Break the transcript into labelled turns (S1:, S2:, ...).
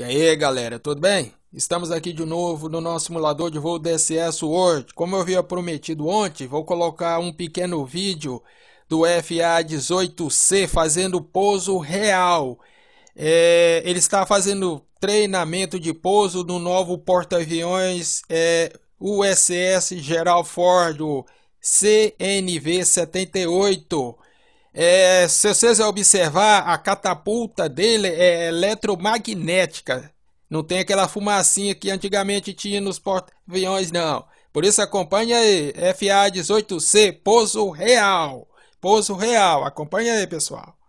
S1: E aí galera, tudo bem? Estamos aqui de novo no nosso simulador de voo DSS World. Como eu havia prometido ontem, vou colocar um pequeno vídeo do FA-18C fazendo pouso real. É, ele está fazendo treinamento de pouso no novo porta-aviões é, USS Gerald Ford CNV-78. É, se vocês observar, a catapulta dele é eletromagnética. Não tem aquela fumacinha que antigamente tinha nos porta-aviões, não. Por isso acompanha aí, FA18C, Pouso Real. Pouso Real, acompanha aí, pessoal.